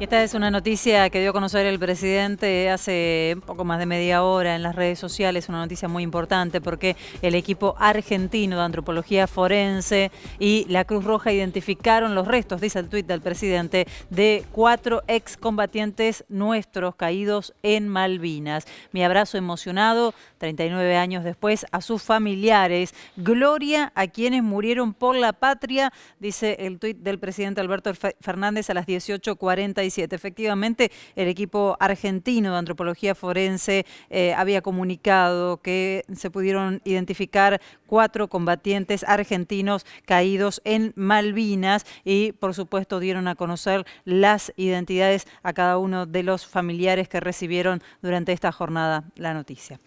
esta es una noticia que dio a conocer el presidente hace poco más de media hora en las redes sociales, una noticia muy importante porque el equipo argentino de antropología forense y la Cruz Roja identificaron los restos, dice el tuit del presidente, de cuatro excombatientes nuestros caídos en Malvinas. Mi abrazo emocionado, 39 años después, a sus familiares. Gloria a quienes murieron por la patria, dice el tuit del presidente Alberto Fernández a las 18.45 Efectivamente, el equipo argentino de antropología forense eh, había comunicado que se pudieron identificar cuatro combatientes argentinos caídos en Malvinas y, por supuesto, dieron a conocer las identidades a cada uno de los familiares que recibieron durante esta jornada la noticia.